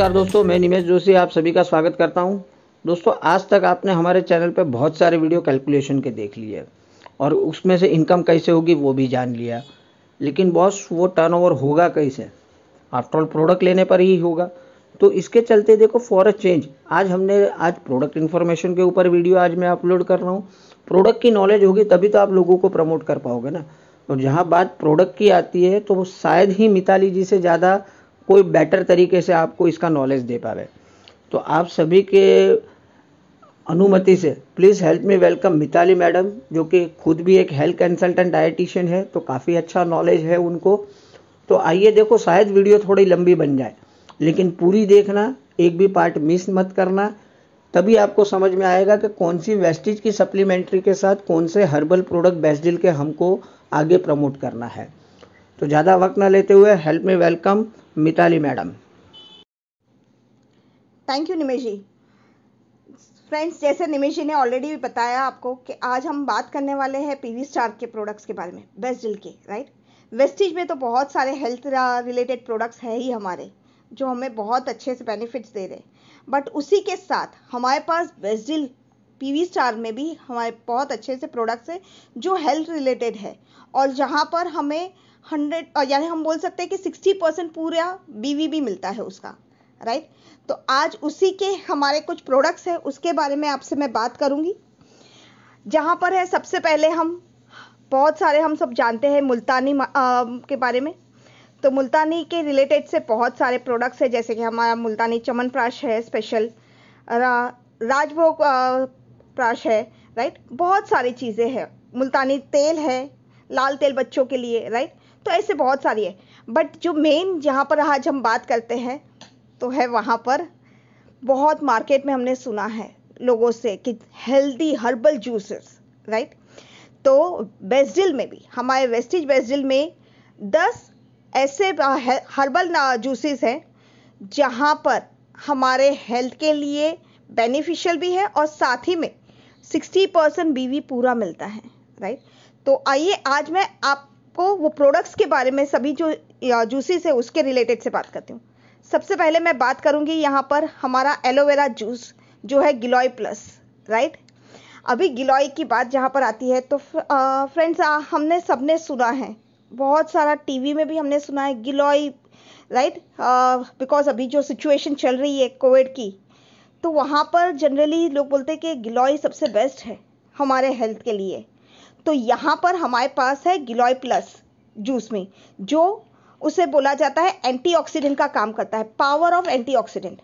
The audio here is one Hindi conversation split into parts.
नमस्कार दोस्तों मैं निमेश जोशी आप सभी का स्वागत करता हूं दोस्तों आज तक आपने हमारे चैनल पर बहुत सारे वीडियो कैलकुलेशन के देख लिए और उसमें से इनकम कैसे होगी वो भी जान लिया लेकिन बॉस वो टर्नओवर होगा कैसे आफ्टरऑल प्रोडक्ट लेने पर ही होगा तो इसके चलते देखो फॉर अ चेंज आज हमने आज प्रोडक्ट इन्फॉर्मेशन के ऊपर वीडियो आज मैं अपलोड कर रहा हूँ प्रोडक्ट की नॉलेज होगी तभी तो आप लोगों को प्रमोट कर पाओगे ना और जहाँ बात प्रोडक्ट की आती है तो शायद ही मिताली जी से ज़्यादा कोई बेटर तरीके से आपको इसका नॉलेज दे पावे तो आप सभी के अनुमति से प्लीज़ हेल्प में वेलकम मिताली मैडम जो कि खुद भी एक हेल्थ कंसल्टेंट डायटिशियन है तो काफ़ी अच्छा नॉलेज है उनको तो आइए देखो शायद वीडियो थोड़ी लंबी बन जाए लेकिन पूरी देखना एक भी पार्ट मिस मत करना तभी आपको समझ में आएगा कि कौन सी वेस्टिज की सप्लीमेंट्री के साथ कौन से हर्बल प्रोडक्ट बेस्ट डील के हमको आगे प्रमोट करना है तो ज़्यादा वक्त ना लेते हुए हेल्प में welcome Mitali madam thank you Nimesh ji friends जैसे निमेश जी ने ऑलरेडी बताया आपको कि आज हम बात करने वाले हैं पीवी स्टार के प्रोडक्ट्स के बारे में बेस्ट डील के राइट वेस्टिज में तो बहुत सारे हेल्थ रिलेटेड प्रोडक्ट्स है ही हमारे जो हमें बहुत अच्छे से बेनिफिट्स दे रहे हैं बट उसी के साथ हमारे पास बेस्ट पीवी स्टार में भी हमारे बहुत अच्छे से प्रोडक्ट्स हैं जो हेल्थ रिलेटेड है और जहाँ पर हमें हंड्रेड यानी हम बोल सकते हैं कि सिक्सटी परसेंट पूरा बीवीबी मिलता है उसका राइट तो आज उसी के हमारे कुछ प्रोडक्ट्स हैं उसके बारे में आपसे मैं बात करूंगी जहां पर है सबसे पहले हम बहुत सारे हम सब जानते हैं मुल्तानी आ, के बारे में तो मुल्तानी के रिलेटेड से बहुत सारे प्रोडक्ट्स हैं जैसे कि हमारा मुल्तानी चमन प्राश है स्पेशल रा, राजभोग प्राश है राइट बहुत सारी चीज़ें हैं मुल्तानी तेल है लाल तेल बच्चों के लिए राइट तो ऐसे बहुत सारी है बट जो मेन जहाँ पर आज हम बात करते हैं तो है वहाँ पर बहुत मार्केट में हमने सुना है लोगों से कि हेल्दी हर्बल जूसेस राइट तो बेस्डिल में भी हमारे वेस्टिज बेस्डिल में दस ऐसे हर्बल जूसेस हैं जहाँ पर हमारे हेल्थ के लिए बेनिफिशियल भी है और साथ ही में 60 परसेंट बीवी पूरा मिलता है राइट तो आइए आज मैं आप आपको वो प्रोडक्ट्स के बारे में सभी जो जूसेस है उसके रिलेटेड से बात करती हूँ सबसे पहले मैं बात करूंगी यहाँ पर हमारा एलोवेरा जूस जो है गिलोय प्लस राइट अभी गिलोय की बात जहाँ पर आती है तो फ्रेंड्स हमने सबने सुना है बहुत सारा टीवी में भी हमने सुना है गिलोय राइट बिकॉज अभी जो सिचुएशन चल रही है कोविड की तो वहाँ पर जनरली लोग बोलते हैं कि गिलोय सबसे बेस्ट है हमारे हेल्थ के लिए तो यहाँ पर हमारे पास है गिलोय प्लस जूस में जो उसे बोला जाता है एंटीऑक्सीडेंट का काम करता है पावर ऑफ एंटीऑक्सीडेंट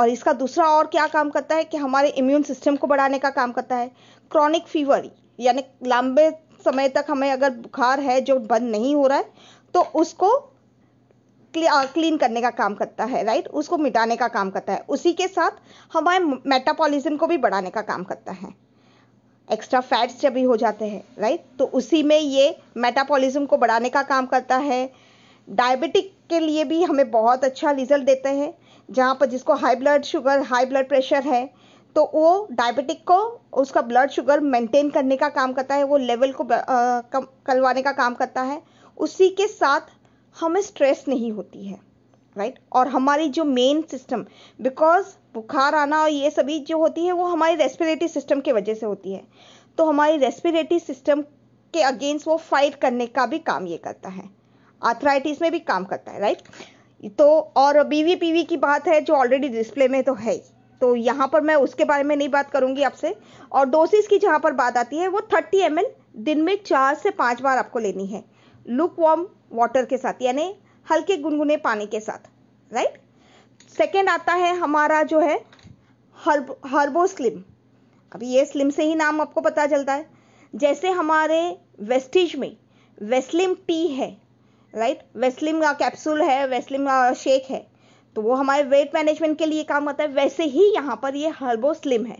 और इसका दूसरा और क्या काम करता है कि हमारे इम्यून सिस्टम को बढ़ाने का काम करता है क्रॉनिक फीवर यानी लंबे समय तक हमें अगर बुखार है जो बंद नहीं हो रहा है तो उसको क्लीन करने का काम करता है राइट उसको मिटाने का काम करता है उसी के साथ हमारे मेटाबॉलिज्म को भी बढ़ाने का काम करता है एक्स्ट्रा फैट्स जब भी हो जाते हैं राइट तो उसी में ये मेटाबॉलिज्म को बढ़ाने का काम करता है डायबिटिक के लिए भी हमें बहुत अच्छा रिजल्ट देते हैं जहाँ पर जिसको high blood sugar high blood pressure है तो वो डायबिटिक को उसका ब्लड शुगर मेंटेन करने का काम करता है वो लेवल को कम करवाने का काम करता है उसी के साथ हमें स्ट्रेस नहीं होती है राइट और हमारी जो मेन सिस्टम बिकॉज बुखार आना और ये सभी जो होती है वो हमारी रेस्पिरेटरी सिस्टम की वजह से होती है तो हमारी रेस्पिरेटरी सिस्टम के अगेंस्ट वो फाइट करने का भी काम ये करता है आर्थराइटिस में भी काम करता है राइट तो और बीवी पीवी की बात है जो ऑलरेडी डिस्प्ले में तो है ही तो यहाँ पर मैं उसके बारे में नहीं बात करूंगी आपसे और डोसेज की जहाँ पर बात आती है वो थर्टी एम दिन में चार से पांच बार आपको लेनी है लुक वार्म वाटर के साथ यानी हल्के गुनगुने पानी के साथ राइट सेकेंड आता है हमारा जो है हर्ब हर्बो स्लिम अभी ये स्लिम से ही नाम आपको पता चलता है जैसे हमारे वेस्टिज में वेस्लिम टी है राइट वेस्लिम का कैप्सूल है वेस्लिम का शेक है तो वो हमारे वेट मैनेजमेंट के लिए काम करता है वैसे ही यहाँ पर ये हर्बो स्लिम है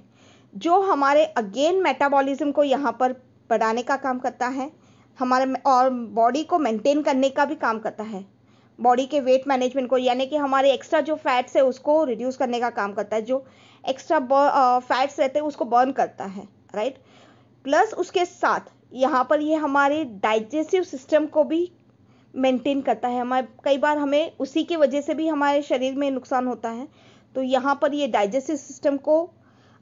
जो हमारे अगेन मेटाबॉलिज्म को यहाँ पर बढ़ाने का काम करता है हमारे और बॉडी को मेंटेन करने का भी काम करता है बॉडी के वेट मैनेजमेंट को यानी कि हमारे एक्स्ट्रा जो फैट्स है उसको रिड्यूस करने का काम करता है जो एक्स्ट्रा फैट्स रहते हैं उसको बर्न करता है राइट प्लस उसके साथ यहाँ पर ये हमारे डाइजेस्टिव सिस्टम को भी मेंटेन करता है हमारे कई बार हमें उसी के वजह से भी हमारे शरीर में नुकसान होता है तो यहाँ पर ये डाइजेस्टिव सिस्टम को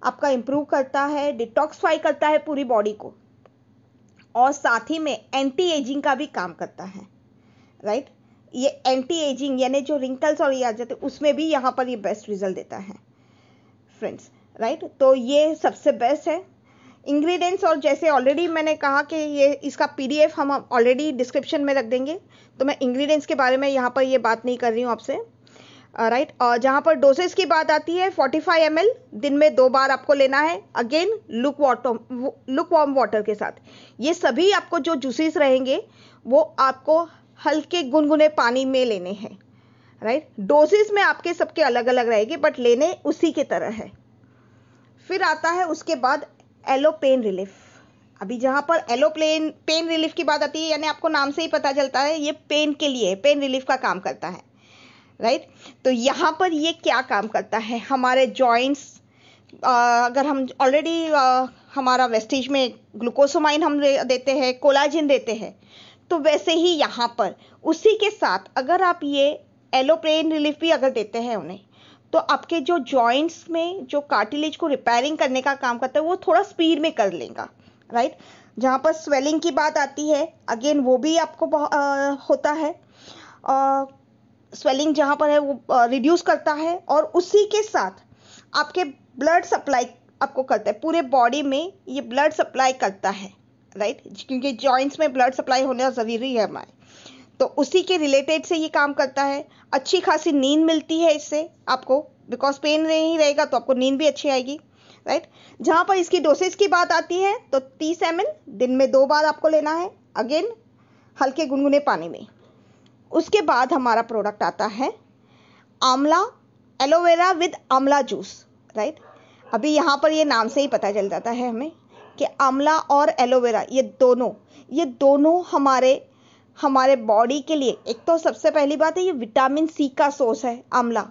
आपका इम्प्रूव करता है डिटॉक्सफाई करता है पूरी बॉडी को और साथ ही में एंटी एजिंग का भी काम करता है राइट ये एंटी एजिंग यानी जो रिंकल्स और ये आ जाते उसमें भी यहाँ पर ये बेस्ट रिजल्ट देता है फ्रेंड्स राइट right? तो ये सबसे बेस्ट है इंग्रेडिएंट्स और जैसे ऑलरेडी मैंने कहा कि ये इसका पीडीएफ हम ऑलरेडी डिस्क्रिप्शन में रख देंगे तो मैं इंग्रेडिएंट्स के बारे में यहाँ पर ये बात नहीं कर रही हूँ आपसे राइट uh, right? और जहाँ पर डोसेज की बात आती है 45 एम दिन में दो बार आपको लेना है again look water look warm water के साथ ये सभी आपको जो जूसेस रहेंगे वो आपको हल्के गुनगुने पानी में लेने हैं राइट डोजेस में आपके सबके अलग अलग रहेगी बट लेने उसी के तरह है फिर आता है उसके बाद एलो पेन रिलीफ अभी जहां पर एलो प्लेन पेन रिलीफ की बात आती है यानी आपको नाम से ही पता चलता है ये पेन के लिए पेन रिलीफ का काम करता है राइट तो यहाँ पर ये क्या काम करता है हमारे जॉइंट्स अगर हम ऑलरेडी हमारा वेस्टेज में ग्लूकोसोमाइन हम देते हैं कोलाजिन देते हैं तो वैसे ही यहाँ पर उसी के साथ अगर आप ये एलोप्रेन रिलीफ भी अगर देते हैं उन्हें तो आपके जो जॉइंट्स में जो कार्टिलेज को रिपेयरिंग करने का काम करता है वो थोड़ा स्पीड में कर लेगा राइट जहाँ पर स्वेलिंग की बात आती है अगेन वो भी आपको आ, होता है स्वेलिंग जहाँ पर है वो रिड्यूस करता है और उसी के साथ आपके ब्लड सप्लाई आपको करता है पूरे बॉडी में ये ब्लड सप्लाई करता है राइट क्योंकि जॉइंट्स में ब्लड सप्लाई होना ज़रूरी है हमारे तो उसी के रिलेटेड से ये काम करता है अच्छी खासी नींद मिलती है इससे आपको बिकॉज पेन नहीं रहेगा तो आपको नींद भी अच्छी आएगी राइट जहां पर इसकी डोसेज की बात आती है तो तीस एम दिन में दो बार आपको लेना है अगेन हल्के गुनगुने पानी में उसके बाद हमारा प्रोडक्ट आता है amla aloe vera with amla juice right अभी यहाँ पर ये नाम से ही पता चल जाता है हमें कि आमला और एलोवेरा ये दोनों ये दोनों हमारे हमारे बॉडी के लिए एक तो सबसे पहली बात है ये विटामिन सी का सोर्स है आमला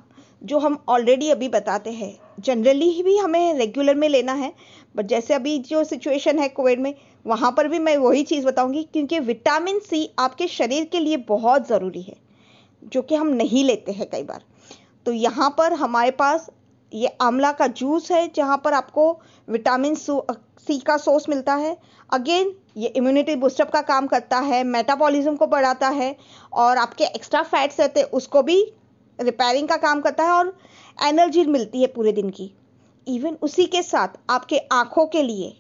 जो हम ऑलरेडी अभी बताते हैं जनरली ही भी हमें रेगुलर में लेना है बट जैसे अभी जो सिचुएशन है कोविड में वहाँ पर भी मैं वही चीज़ बताऊँगी क्योंकि विटामिन सी आपके शरीर के लिए बहुत ज़रूरी है जो कि हम नहीं लेते हैं कई बार तो यहाँ पर हमारे पास ये आंवला का जूस है जहाँ पर आपको विटामिन सी का सोर्स मिलता है अगेन ये इम्यूनिटी बूस्टअप का काम करता है मेटाबॉलिज्म को बढ़ाता है और आपके एक्स्ट्रा फैट्स रहते हैं उसको भी रिपेयरिंग का काम करता है और एनर्जी मिलती है पूरे दिन की इवन उसी के साथ आपके आँखों के लिए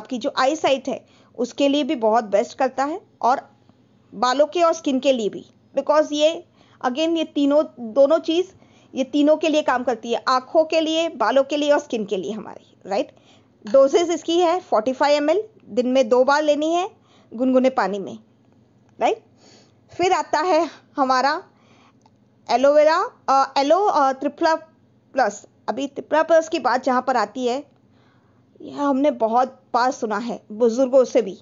आपकी जो आई साइट है उसके लिए भी बहुत बेस्ट करता है और बालों के और स्किन के लिए भी बिकॉज ये अगेन ये तीनों दोनों चीज़ ये तीनों के लिए काम करती है आँखों के लिए बालों के लिए और स्किन के लिए हमारी राइट right? डोजेज इसकी है 45 फाइव दिन में दो बार लेनी है गुनगुने पानी में राइट फिर आता है हमारा एलोवेरा एलो त्रिपला प्लस अभी त्रिपला प्लस की बात जहाँ पर आती है यह हमने बहुत बार सुना है बुज़ुर्गों से भी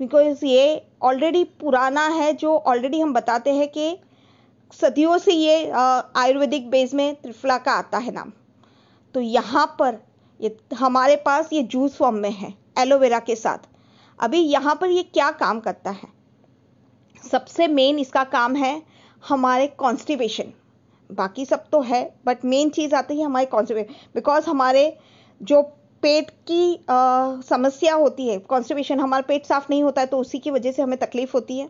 बिकॉज ये ऑलरेडी पुराना है जो ऑलरेडी हम बताते हैं कि सदियों से ये आयुर्वेदिक बेस में त्रिफला का आता है नाम तो यहाँ पर ये हमारे पास ये जूस फॉर्म में है एलोवेरा के साथ अभी यहाँ पर ये क्या काम करता है सबसे मेन इसका काम है हमारे कॉन्स्टिबेशन बाकी सब तो है बट मेन चीज़ आती है हमारे कॉन्स्टिबेशन बिकॉज हमारे जो पेट की आ, समस्या होती है कॉन्स्टिबेशन हमारा पेट साफ नहीं होता है तो उसी की वजह से हमें तकलीफ होती है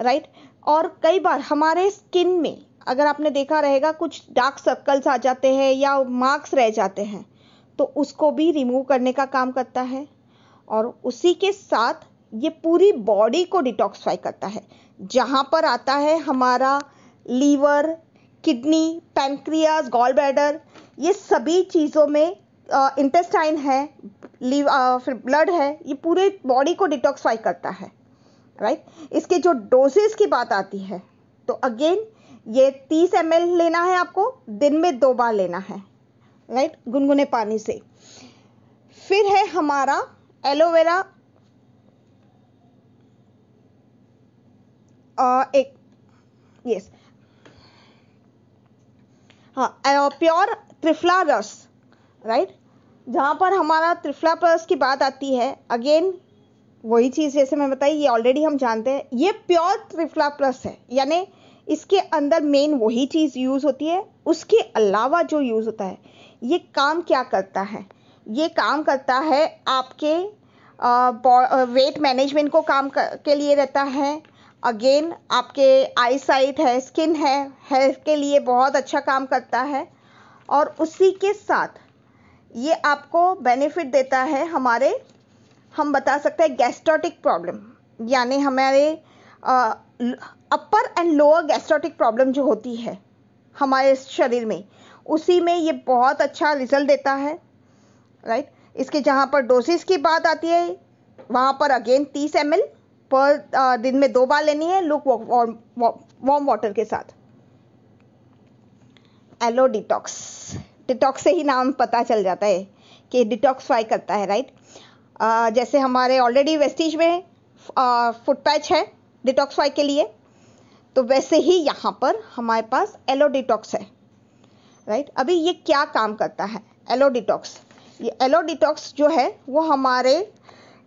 राइट और कई बार हमारे स्किन में अगर आपने देखा रहेगा कुछ डार्क सर्कल्स आ जाते हैं या मार्क्स रह जाते हैं तो उसको भी रिमूव करने का काम करता है और उसी के साथ ये पूरी बॉडी को डिटॉक्सफाई करता है जहाँ पर आता है हमारा liver kidney pancreas gall bladder ये सभी चीज़ों में इंटेस्टाइन है लीव फिर ब्लड है ये पूरे बॉडी को डिटॉक्सफाई करता है राइट इसके जो डोजेस की बात आती है तो अगेन ये 30 एम लेना है आपको दिन में दो बार लेना है राइट गुनगुने पानी से फिर है हमारा एलोवेरा एक यस हाँ प्योर त्रिफला रस राइट जहां पर हमारा त्रिफला रस की बात आती है अगेन वही चीज़ जैसे मैं बताई ये ऑलरेडी हम जानते हैं ये प्योर त्रिफला प्लस है यानी इसके अंदर मेन वही चीज़ यूज़ होती है उसके अलावा जो यूज़ होता है ये काम क्या करता है ये काम करता है आपके वेट मैनेजमेंट को काम कर, के लिए रहता है अगेन आपके आई साइट है स्किन है हेल्थ के लिए बहुत अच्छा काम करता है और उसी के साथ ये आपको बेनिफिट देता है हमारे हम बता सकते हैं गैस्ट्रोटिक प्रॉब्लम यानी हमारे upper and lower gastric problem जो होती है हमारे शरीर में उसी में ये बहुत अच्छा रिजल्ट देता है राइट इसके जहाँ पर डोसेज की बात आती है वहाँ पर अगेन तीस एम पर uh, दिन में दो बार लेनी है लुक वार्म वाटर के साथ एलो डिटॉक्स डिटॉक्स से ही नाम पता चल जाता है कि डिटॉक्सफाई करता है राइट uh, जैसे हमारे ऑलरेडी वेस्टिज में फुट uh, पैच है डिटॉक्सफाई के लिए तो वैसे ही यहाँ पर हमारे पास एलो डिटॉक्स है राइट अभी ये क्या काम करता है एलो डिटॉक्स ये एलो डिटॉक्स जो है वो हमारे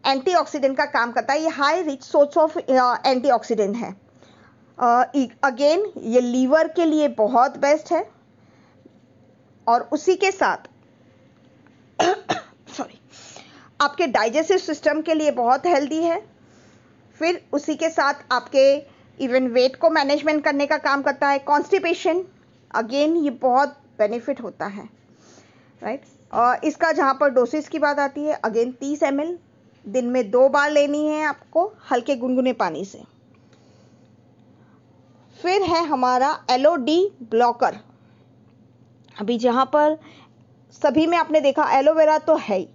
एंटीऑक्सीडेंट का काम करता है ये high rich source of antioxidant है अगेन uh, e- ये लीवर के लिए बहुत बेस्ट है और उसी के साथ सॉरी आपके डाइजेस्टिव सिस्टम के लिए बहुत हेल्दी है फिर उसी के साथ आपके इवन वेट को मैनेजमेंट करने का काम करता है कॉन्स्टिपेशन अगेन ये बहुत बेनिफिट होता है राइट और इसका जहाँ पर डोसेज की बात आती है अगेन तीस एम दिन में दो बार लेनी है आपको हल्के गुनगुने पानी से फिर है हमारा एलो डी ब्लॉकर अभी जहाँ पर सभी में आपने देखा एलोवेरा तो है ही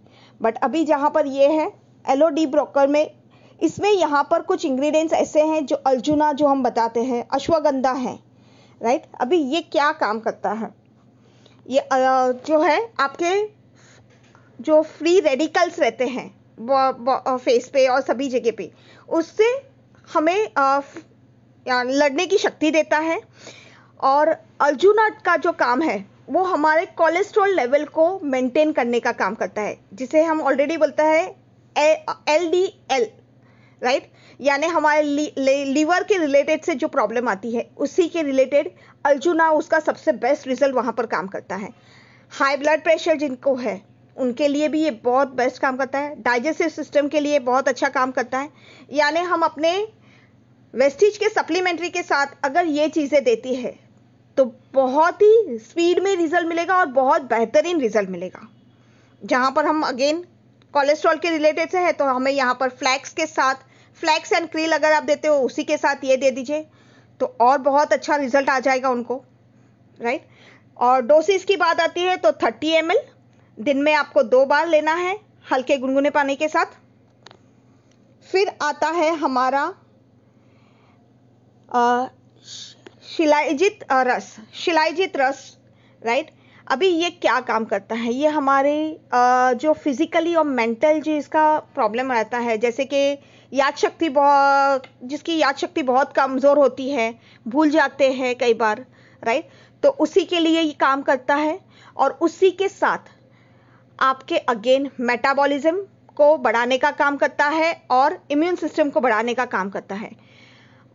बट अभी जहाँ पर ये है एलो डी ब्लॉकर में इसमें यहाँ पर कुछ इंग्रेडिएंट्स ऐसे हैं जो अर्जुना जो हम बताते हैं अश्वगंधा है राइट अभी ये क्या काम करता है ये जो है आपके जो फ्री रेडिकल्स रहते हैं फेस पे और सभी जगह पे उससे हमें लड़ने की शक्ति देता है और अर्जुना का जो काम है वो हमारे कोलेस्ट्रॉल लेवल को मेंटेन करने का काम करता है जिसे हम ऑलरेडी बोलता है एल डी एल राइट यानी हमारे लीवर के रिलेटेड से जो प्रॉब्लम आती है उसी के रिलेटेड अर्जुना उसका सबसे बेस्ट रिजल्ट वहां पर काम करता है हाई ब्लड प्रेशर जिनको है उनके लिए भी ये बहुत बेस्ट काम करता है डाइजेस्टिव सिस्टम के लिए बहुत अच्छा काम करता है यानी हम अपने वेस्टिज के सप्लीमेंट्री के साथ अगर ये चीज़ें देती है तो बहुत ही स्पीड में रिजल्ट मिलेगा और बहुत बेहतरीन रिजल्ट मिलेगा जहां पर हम अगेन कोलेस्ट्रॉल के रिलेटेड से है तो हमें यहाँ पर फ्लैक्स के साथ फ्लैक्स एंड क्रील अगर आप देते हो उसी के साथ ये दे दीजिए तो और बहुत अच्छा रिजल्ट आ जाएगा उनको राइट और डोसेज की बात आती है तो 30 एम दिन में आपको दो बार लेना है हल्के गुनगुने पानी के साथ फिर आता है हमारा शिलाईजित रस शिलाईजित रस राइट अभी ये क्या काम करता है ये हमारे जो फिज़िकली और मेंटल जो इसका प्रॉब्लम रहता है जैसे कि याद शक्ति बहुत जिसकी याद शक्ति बहुत कमज़ोर होती है भूल जाते हैं कई बार राइट तो उसी के लिए ये काम करता है और उसी के साथ आपके अगेन मेटाबॉलिज्म को बढ़ाने का काम करता है और इम्यून सिस्टम को बढ़ाने का काम करता है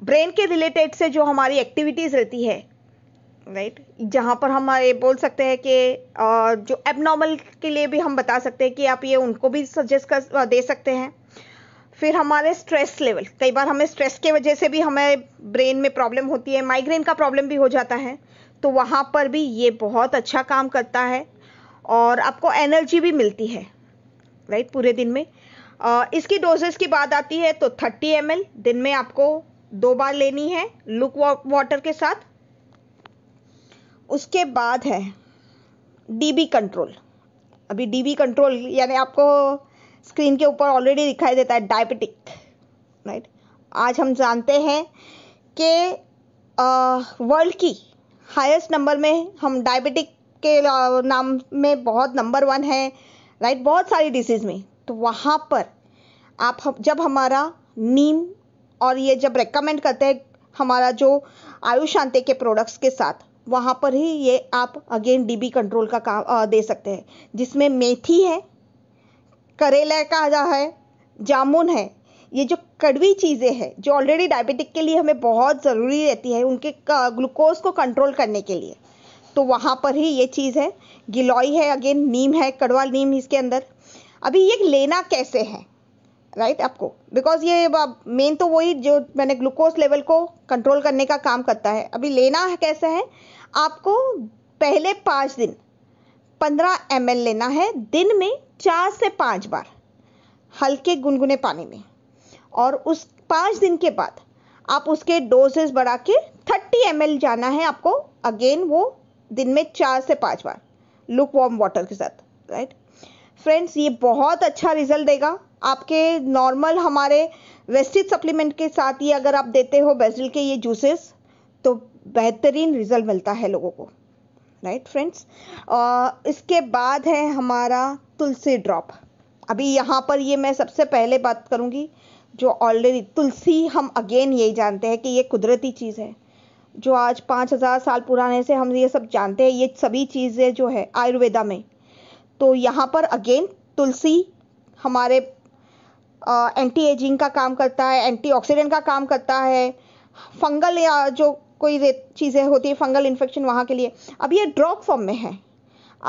ब्रेन के रिलेटेड से जो हमारी एक्टिविटीज़ रहती है राइट right? जहाँ पर हम ये बोल सकते हैं कि जो एबनॉर्मल के लिए भी हम बता सकते हैं कि आप ये उनको भी सजेस्ट कर दे सकते हैं फिर हमारे स्ट्रेस लेवल कई बार हमें स्ट्रेस के वजह से भी हमें ब्रेन में प्रॉब्लम होती है माइग्रेन का प्रॉब्लम भी हो जाता है तो वहाँ पर भी ये बहुत अच्छा काम करता है और आपको एनर्जी भी मिलती है राइट right? पूरे दिन में इसकी डोजेस की बात आती है तो 30 एम दिन में आपको दो बार लेनी है लुक वाटर के साथ उसके बाद है डीबी कंट्रोल अभी डीबी कंट्रोल यानी आपको स्क्रीन के ऊपर ऑलरेडी दिखाई देता है डायबिटिक राइट आज हम जानते हैं कि वर्ल्ड की हाईएस्ट नंबर में हम डायबिटिक के नाम में बहुत नंबर वन है राइट बहुत सारी डिसीज में तो वहाँ पर आप हम, जब हमारा नीम और ये जब रेकमेंड करते हैं हमारा जो आयुष शांति के प्रोडक्ट्स के साथ वहाँ पर ही ये आप अगेन डीबी कंट्रोल का काम दे सकते हैं जिसमें मेथी है करेला का जा है जामुन है ये जो कड़वी चीज़ें हैं जो ऑलरेडी डायबिटिक के लिए हमें बहुत ज़रूरी रहती है उनके ग्लूकोज को कंट्रोल करने के लिए तो वहाँ पर ही ये चीज़ है गिलोई है अगेन नीम है कड़वा नीम इसके अंदर अभी ये लेना कैसे है राइट right, आपको बिकॉज ये मेन तो वही जो मैंने ग्लूकोज लेवल को कंट्रोल करने का काम करता है अभी लेना कैसे है आपको पहले पाँच दिन पंद्रह एम लेना है दिन में चार से पाँच बार हल्के गुनगुने पानी में और उस पाँच दिन के बाद आप उसके डोजेस बढ़ा के थर्टी एम जाना है आपको अगेन वो दिन में चार से पाँच बार लुक वार्म वाटर के साथ राइट फ्रेंड्स ये बहुत अच्छा रिजल्ट देगा आपके नॉर्मल हमारे वेस्टिड सप्लीमेंट के साथ ही अगर आप देते हो बेजिल के ये जूसेस तो बेहतरीन रिजल्ट मिलता है लोगों को राइट फ्रेंड्स इसके बाद है हमारा तुलसी ड्रॉप अभी यहाँ पर ये मैं सबसे पहले बात करूँगी जो ऑलरेडी तुलसी हम अगेन यही जानते हैं कि ये कुदरती चीज़ है जो आज पाँच हज़ार साल पुराने से हम ये सब जानते हैं ये सभी चीज़ें जो है आयुर्वेदा में तो यहाँ पर अगेन तुलसी हमारे एंटी एजिंग का काम करता है एंटी का काम करता है फंगल या जो कोई चीज़ें होती है फंगल इन्फेक्शन वहाँ के लिए अब ये ड्रॉप फॉर्म में है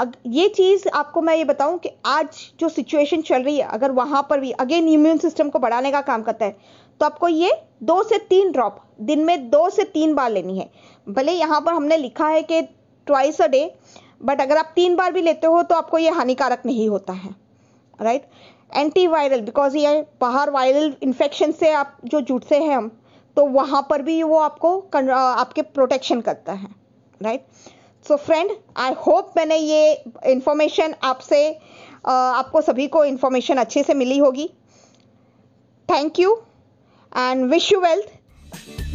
अब ये चीज़ आपको मैं ये बताऊं कि आज जो सिचुएशन चल रही है अगर वहाँ पर भी अगेन इम्यून सिस्टम को बढ़ाने का काम करता है तो आपको ये दो से तीन ड्रॉप दिन में दो से तीन बार लेनी है भले यहाँ पर हमने लिखा है कि ट्वाइस अ डे बट अगर आप तीन बार भी लेते हो तो आपको ये हानिकारक नहीं होता है राइट एंटीवायरल बिकॉज ये बाहर वायरल इन्फेक्शन से आप जो जुटते हैं हम तो वहां पर भी वो आपको आपके प्रोटेक्शन करता है right so friend I hope मैंने ये इन्फॉर्मेशन आपसे आपको सभी को इन्फॉर्मेशन अच्छे से मिली होगी thank you and wish you wealth